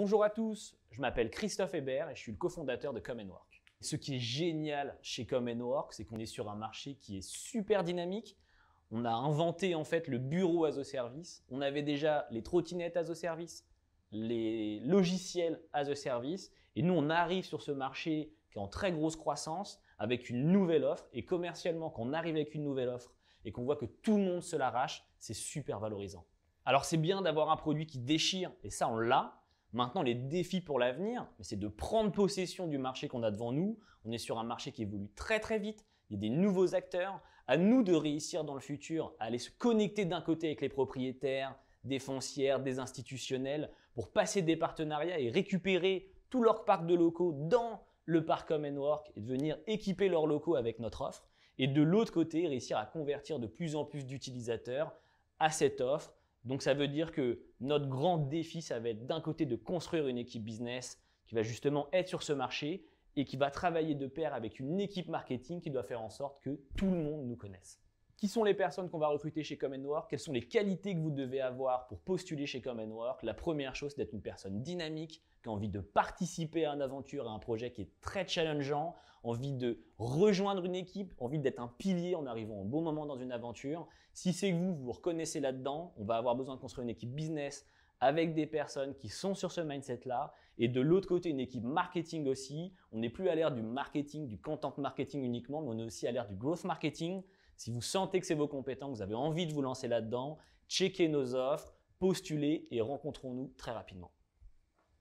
Bonjour à tous, je m'appelle Christophe Hébert et je suis le cofondateur de Come Work. Ce qui est génial chez Come Work, c'est qu'on est sur un marché qui est super dynamique. On a inventé en fait le bureau as a service. On avait déjà les trottinettes as a service, les logiciels as a service. Et nous, on arrive sur ce marché qui est en très grosse croissance avec une nouvelle offre. Et commercialement, quand on arrive avec une nouvelle offre et qu'on voit que tout le monde se l'arrache, c'est super valorisant. Alors c'est bien d'avoir un produit qui déchire, et ça on l'a, Maintenant, les défis pour l'avenir, c'est de prendre possession du marché qu'on a devant nous. On est sur un marché qui évolue très très vite. Il y a des nouveaux acteurs. À nous de réussir dans le futur à aller se connecter d'un côté avec les propriétaires, des foncières, des institutionnels, pour passer des partenariats et récupérer tous leurs parc de locaux dans le parc Home Work et de venir équiper leurs locaux avec notre offre. Et de l'autre côté, réussir à convertir de plus en plus d'utilisateurs à cette offre donc ça veut dire que notre grand défi, ça va être d'un côté de construire une équipe business qui va justement être sur ce marché et qui va travailler de pair avec une équipe marketing qui doit faire en sorte que tout le monde nous connaisse. Qui sont les personnes qu'on va recruter chez Common Quelles sont les qualités que vous devez avoir pour postuler chez Common La première chose, c'est d'être une personne dynamique, qui a envie de participer à une aventure, à un projet qui est très challengeant, envie de rejoindre une équipe, envie d'être un pilier en arrivant au bon moment dans une aventure. Si c'est vous, vous vous reconnaissez là-dedans, on va avoir besoin de construire une équipe business avec des personnes qui sont sur ce mindset-là. Et de l'autre côté, une équipe marketing aussi. On n'est plus à l'ère du marketing, du content marketing uniquement, mais on est aussi à l'ère du growth marketing. Si vous sentez que c'est vos compétences, vous avez envie de vous lancer là-dedans, checkez nos offres, postulez et rencontrons-nous très rapidement.